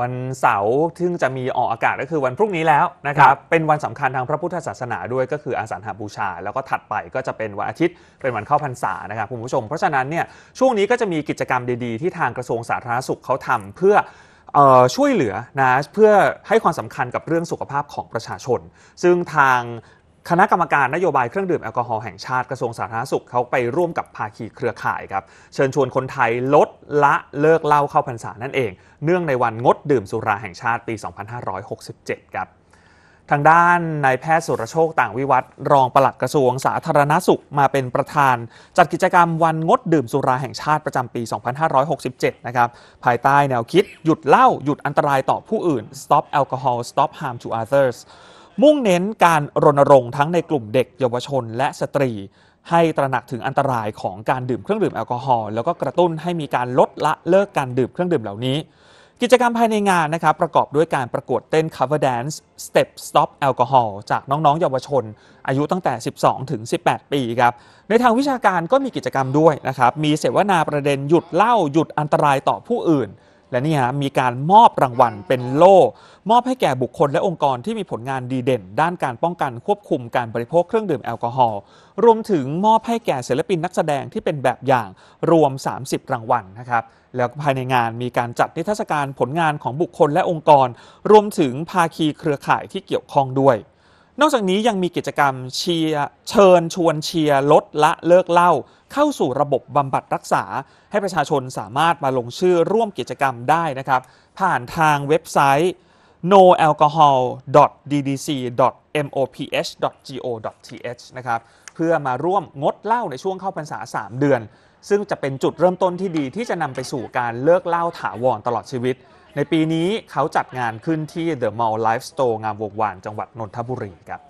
วันเสาร์ซึ่งจะมีออกอากาศก็คือวันพรุ่งนี้แล้วนะครับเป็นวันสำคัญทางพระพุทธศาสนาด้วยก็คืออาสาหาบูชา แล้วก็ถัดไปก็จะเป็นวันอาทิตย์เป็นวันเข้าพรรษา นะครับ คุณผู้ชม เพราะฉะนั้นเนี่ยช่วงนี้ก็จะมีกิจกรรมดีๆ ที่ทางกระทรวงสาธารณสุขเขาทำ เพื่อช่วยเหลือนะเพื่อให้ความสำคัญกับเรื่องสุขภาพของประชาชน ซึ่งทางคณะกรรมการนโยบายเครื่องดื่มแอลกอฮอล์แห่งชาติกระทรวงสาธารณสุขเขาไปร่วมกับภาคีเครือข่ายครับเชิญชวนคนไทยลด ละเลิกเหล้าเข้าพรรษานั่นเอง เนื่องในวันงดดื่มสุราแห่งชาติปี 2567 ครับทางด้านนายแพทย์สุรโชคต่างวิวัตรรองปลัดกระทรวงสาธารณสุขมาเป็นประธาน จัดกิจกรรมวันงดดื่มสุราแห่งชาติประจำปี 2567 นะครับภายใต้แนวคิดหยุดเหล้าหยุดอันตรายต่อผู้อื่น Stop Alcohol Stop Harm to Others มุ่งเน้นการรณรงค์ทั้งในกลุ่มเด็กเยาวชนและสตรี ให้ตระหนักถึงอันตรายของการดื่มเครื่องดื่มแอลกอฮอล์แล้วก็กระตุ้นให้มีการลดละเลิกการดื่มเครื่องดื่มเหล่านี้ กิจกรรมภายในงานนะครับประกอบด้วยการประกวดเต้น cover dance step stop alcohol จากน้องๆ เยาวชนอายุตั้งแต่ 12 ถึง 18 ปีครับ ในทางวิชาการก็มีกิจกรรมด้วยนะครับมีเสวนาประเด็นหยุดเหล้าหยุดอันตรายต่อผู้อื่นและนี่ฮะมีการมอบ รางวัลเป็นโล่มอบให้แก่บุคคลและองค์กรที่มีผลงานดีเด่น ด้านการป้องกันควบคุมการบริโภคเครื่องดื่มแอลกอฮอล์รวมถึงมอบให้แก่ศิลปินนักแสดงที่เป็นแบบอย่างรวม 30 รางวัลนะครับแล้วภายในงานมีการจัดนิทรรศการผลงานของบุคคลและองค์กร รวมถึงภาคีเครือข่ายที่เกี่ยวข้องด้วยนอกจากนี้ยังมีกิจกรรมเชียร์เชิญชวนเชียร์ลดละเลิกเหล้าเข้าสู่ระบบบำบัดรักษา ให้ประชาชนสามารถมาลงชื่อร่วมกิจกรรมได้นะครับ ผ่านทางเว็บไซต์ noalcohol.ddc.moph.go.th นะครับเพื่อมาร่วมงดเหล้าในช่วงเข้าพรรษา 3 เดือน ซึ่งจะเป็นจุดเริ่มต้นที่ดีที่จะนำไปสู่การเลิกเหล้าถาวรตลอดชีวิตในปีนี้เขาจัดงานขึ้นที่ The Mall l i f e Store งามวงวานจังหวัดนนทบุรีครับ